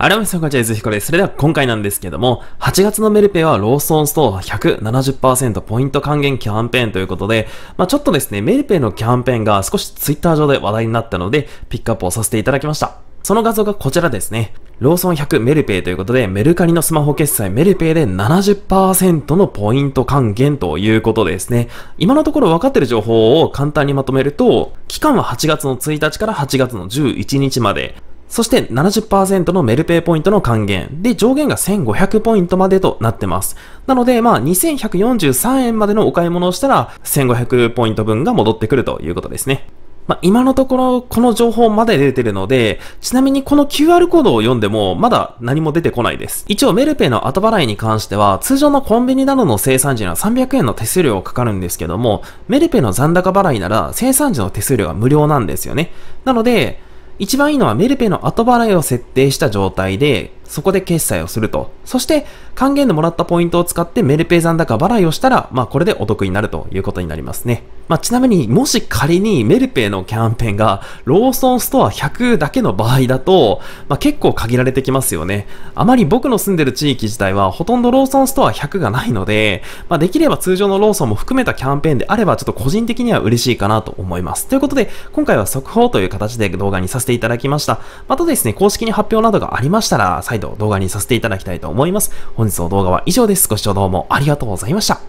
改めまして、こんにちは、ゆずひこです。それでは今回なんですけども、8月のメルペイはローソンストア170%ポイント還元キャンペーンということで、まあ、ちょっとですね、メルペイのキャンペーンが少しツイッター上で話題になったので、ピックアップをさせていただきました。その画像がこちらですね。ローソン100メルペイということで、メルカリのスマホ決済メルペイで70%のポイント還元ということですね。今のところ分かってる情報を簡単にまとめると、期間は8月の1日から8月の11日まで、そして70%のメルペイポイントの還元。で、上限が1500ポイントまでとなってます。なので、まあ、2143円までのお買い物をしたら、1500ポイント分が戻ってくるということですね。まあ、今のところこの情報まで出てるので、ちなみにこの QR コードを読んでもまだ何も出てこないです。一応メルペイの後払いに関しては、通常のコンビニなどの生産時には300円の手数料がかかるんですけども、メルペイの残高払いなら生産時の手数料が無料なんですよね。なので、一番いいのはメルペの後払いを設定した状態で、そこで決済をすると。そして、還元でもらったポイントを使ってメルペイ残高払いをしたら、まあこれでお得になるということになりますね。まあちなみに、もし仮にメルペイのキャンペーンがローソンストア100だけの場合だと、まあ結構限られてきますよね。あまり僕の住んでる地域自体はほとんどローソンストア100がないので、まあできれば通常のローソンも含めたキャンペーンであればちょっと個人的には嬉しいかなと思います。ということで、今回は速報という形で動画にさせていただきました。またですね、公式に発表などがありましたら、再度動画にさせていただきたいと思います。本日の動画は以上です。ご視聴どうもありがとうございました。